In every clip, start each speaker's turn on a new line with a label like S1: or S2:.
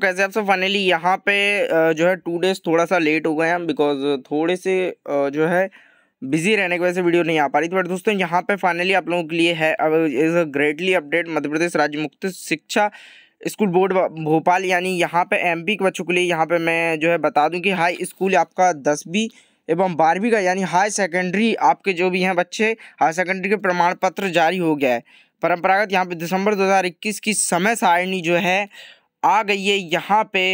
S1: कैसे आप सब फाइनली यहाँ पे जो है टू डेज थोड़ा सा लेट हो गए हैं बिकॉज थोड़े से जो है बिजी रहने की वजह से वीडियो नहीं आ पा रही थी बट दोस्तों यहाँ पे फाइनली आप लोगों के लिए है अब is a greatly update Madhya Pradesh राज्य मुक्त शिक्षा स्कूल बोर्ड भोपाल यानी यहाँ पे एमपी के बच्चों के लिए यहाँ पे मैं जो है बता दूँ कि हाई स्कूल आपका दसवीं एवं बारहवीं का यानी हाई सेकेंडरी आपके जो भी हैं बच्चे हाई सेकेंडरी के प्रमाण पत्र जारी हो गया है परंपरागत यहाँ पे दिसंबर 2021 की समय सारिणी जो है आ गई है यहाँ पे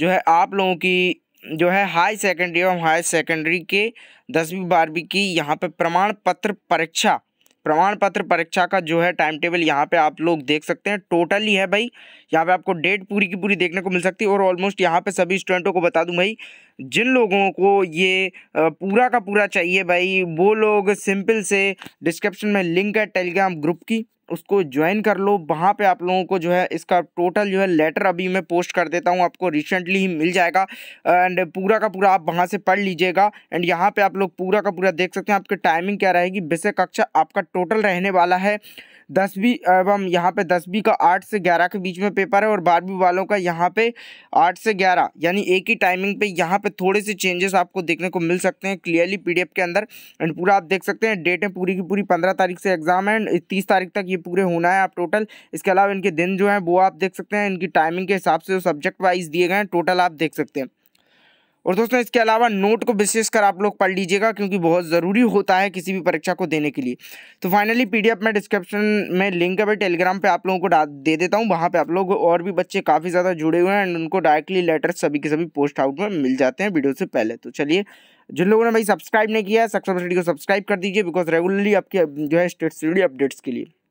S1: जो है आप लोगों की जो है हाई सेकेंडरी एवं हाई सेकेंडरी के दसवीं बारहवीं की यहाँ पे प्रमाण पत्र परीक्षा प्रमाण पत्र परीक्षा का जो है टाइम टेबल यहाँ पे आप लोग देख सकते हैं टोटली है भाई यहाँ पे आपको डेट पूरी की पूरी देखने को मिल सकती है और ऑलमोस्ट यहाँ पे सभी स्टूडेंटों को बता दूं भाई जिन लोगों को ये पूरा का पूरा चाहिए भाई वो लोग सिंपल से डिस्क्रिप्शन में लिंक है टेलीग्राम ग्रुप की उसको ज्वाइन कर लो वहाँ पे आप लोगों को जो है इसका टोटल जो है लेटर अभी मैं पोस्ट कर देता हूँ आपको रिसेंटली ही मिल जाएगा एंड पूरा का पूरा आप वहाँ से पढ़ लीजिएगा एंड यहाँ पे आप लोग पूरा का पूरा देख सकते हैं आपकी टाइमिंग क्या रहेगी विषय कक्षा आपका टोटल रहने वाला है दसवीं एवं यहाँ पे दसवीं का आठ से ग्यारह के बीच में पेपर है और बारहवीं वालों का यहाँ पे आठ से ग्यारह यानी एक ही टाइमिंग पे यहाँ पे थोड़े से चेंजेस आपको देखने को मिल सकते हैं क्लियरली पीडीएफ के अंदर एंड पूरा आप देख सकते हैं डेट है पूरी की पूरी पंद्रह तारीख से एग्जाम है एंड तीस तारीख तक ये पूरे होना है आप टोटल इसके अलावा इनके दिन जो है वो आप देख सकते हैं इनकी टाइमिंग के हिसाब से जो सब्जेक्ट वाइज दिए गए हैं टोटल आप देख सकते हैं और दोस्तों इसके अलावा नोट को विशेषकर आप लोग पढ़ लीजिएगा क्योंकि बहुत ज़रूरी होता है किसी भी परीक्षा को देने के लिए तो फाइनली पीडीएफ में डिस्क्रिप्शन में लिंक है टेलीग्राम पे आप लोगों को दे देता हूँ वहाँ पे आप लोग और भी बच्चे काफ़ी ज़्यादा जुड़े हुए हैं एंड उनको डायरेक्टली लेटर सभी के सभी पोस्ट आउट में मिल जाते हैं वीडियो से पहले तो चलिए जिन लोगों ने भाई सब्सक्राइब नहीं किया है सक्सेस को सब्सक्राइब कर दीजिए बिकॉज रेगुलरली आपके जो है स्टेट अपडेट्स के लिए